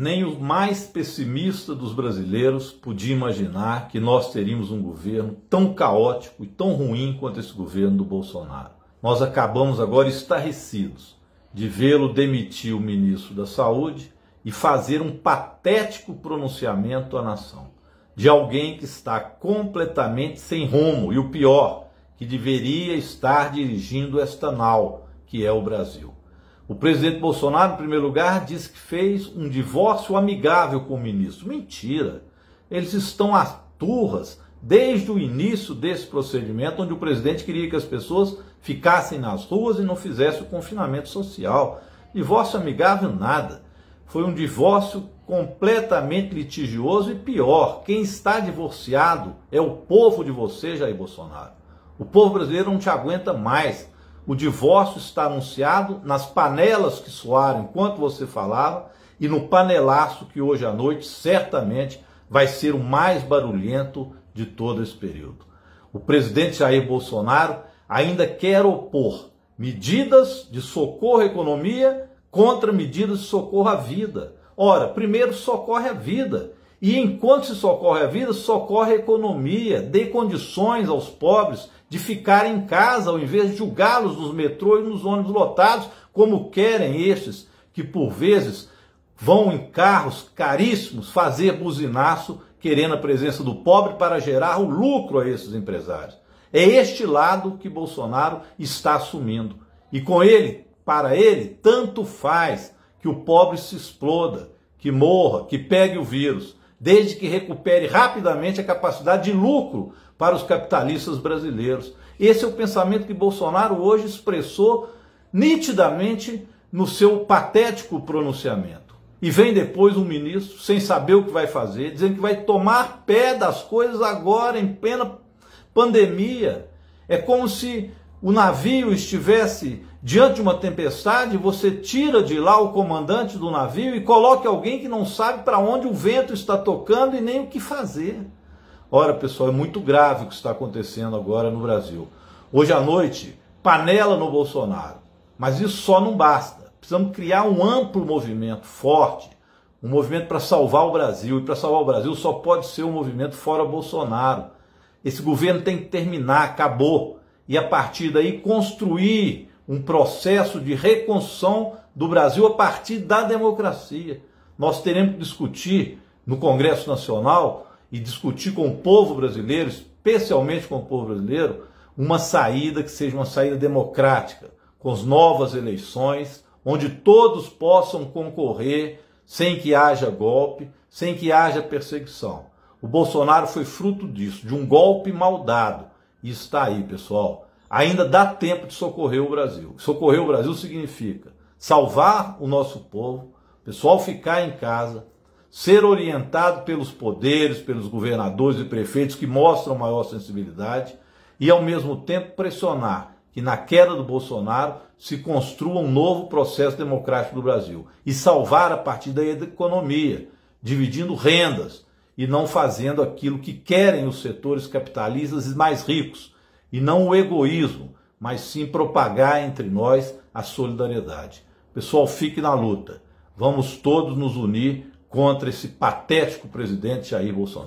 nem o mais pessimista dos brasileiros podia imaginar que nós teríamos um governo tão caótico e tão ruim quanto esse governo do Bolsonaro. Nós acabamos agora estarrecidos de vê-lo demitir o ministro da Saúde e fazer um patético pronunciamento à nação de alguém que está completamente sem rumo e o pior, que deveria estar dirigindo esta nau, que é o Brasil. O presidente Bolsonaro, em primeiro lugar, disse que fez um divórcio amigável com o ministro. Mentira! Eles estão às turras desde o início desse procedimento, onde o presidente queria que as pessoas ficassem nas ruas e não fizesse o confinamento social. Divórcio amigável, nada. Foi um divórcio completamente litigioso e pior. Quem está divorciado é o povo de você, Jair Bolsonaro. O povo brasileiro não te aguenta mais o divórcio está anunciado nas panelas que soaram enquanto você falava e no panelaço que hoje à noite certamente vai ser o mais barulhento de todo esse período. O presidente Jair Bolsonaro ainda quer opor medidas de socorro à economia contra medidas de socorro à vida. Ora, primeiro socorre a vida e enquanto se socorre a vida, socorre a economia, dê condições aos pobres de ficarem em casa, ao invés de julgá-los nos metrôs e nos ônibus lotados, como querem estes, que por vezes vão em carros caríssimos fazer buzinaço, querendo a presença do pobre para gerar o lucro a esses empresários. É este lado que Bolsonaro está assumindo. E com ele, para ele, tanto faz que o pobre se exploda, que morra, que pegue o vírus desde que recupere rapidamente a capacidade de lucro para os capitalistas brasileiros. Esse é o pensamento que Bolsonaro hoje expressou nitidamente no seu patético pronunciamento. E vem depois um ministro, sem saber o que vai fazer, dizendo que vai tomar pé das coisas agora, em plena pandemia. É como se o navio estivesse diante de uma tempestade, você tira de lá o comandante do navio e coloca alguém que não sabe para onde o vento está tocando e nem o que fazer. Ora, pessoal, é muito grave o que está acontecendo agora no Brasil. Hoje à noite, panela no Bolsonaro. Mas isso só não basta. Precisamos criar um amplo movimento forte, um movimento para salvar o Brasil. E para salvar o Brasil só pode ser um movimento fora Bolsonaro. Esse governo tem que terminar, acabou e a partir daí construir um processo de reconstrução do Brasil a partir da democracia. Nós teremos que discutir no Congresso Nacional e discutir com o povo brasileiro, especialmente com o povo brasileiro, uma saída que seja uma saída democrática, com as novas eleições, onde todos possam concorrer sem que haja golpe, sem que haja perseguição. O Bolsonaro foi fruto disso, de um golpe mal dado, está aí, pessoal. Ainda dá tempo de socorrer o Brasil. Socorrer o Brasil significa salvar o nosso povo, pessoal ficar em casa, ser orientado pelos poderes, pelos governadores e prefeitos que mostram maior sensibilidade e, ao mesmo tempo, pressionar que na queda do Bolsonaro se construa um novo processo democrático do Brasil e salvar a partir daí a economia, dividindo rendas, e não fazendo aquilo que querem os setores capitalistas e mais ricos, e não o egoísmo, mas sim propagar entre nós a solidariedade. Pessoal, fique na luta. Vamos todos nos unir contra esse patético presidente Jair Bolsonaro.